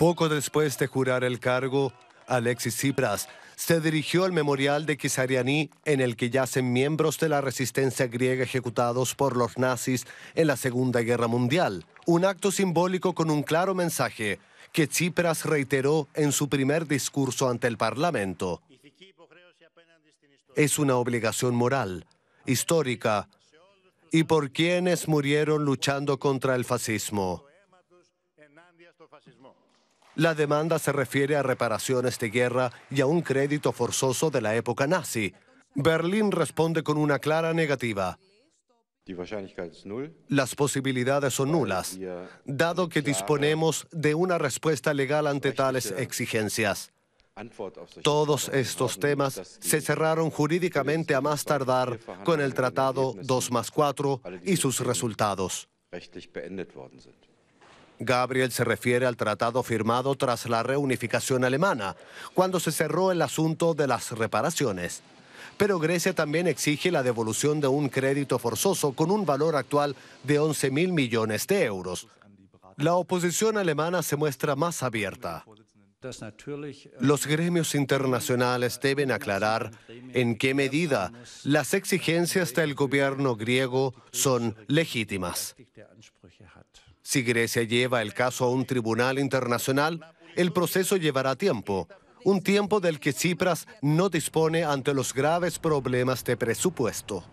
Poco después de jurar el cargo, Alexis Tsipras se dirigió al memorial de Kisarianí en el que yacen miembros de la resistencia griega ejecutados por los nazis en la Segunda Guerra Mundial. Un acto simbólico con un claro mensaje que Tsipras reiteró en su primer discurso ante el Parlamento. Es una obligación moral, histórica, y por quienes murieron luchando contra el fascismo. La demanda se refiere a reparaciones de guerra y a un crédito forzoso de la época nazi. Berlín responde con una clara negativa. Las posibilidades son nulas, dado que disponemos de una respuesta legal ante tales exigencias. Todos estos temas se cerraron jurídicamente a más tardar con el Tratado 2 más 4 y sus resultados. Gabriel se refiere al tratado firmado tras la reunificación alemana, cuando se cerró el asunto de las reparaciones. Pero Grecia también exige la devolución de un crédito forzoso con un valor actual de 11 mil millones de euros. La oposición alemana se muestra más abierta. Los gremios internacionales deben aclarar en qué medida las exigencias del gobierno griego son legítimas. Si Grecia lleva el caso a un tribunal internacional, el proceso llevará tiempo, un tiempo del que Tsipras no dispone ante los graves problemas de presupuesto.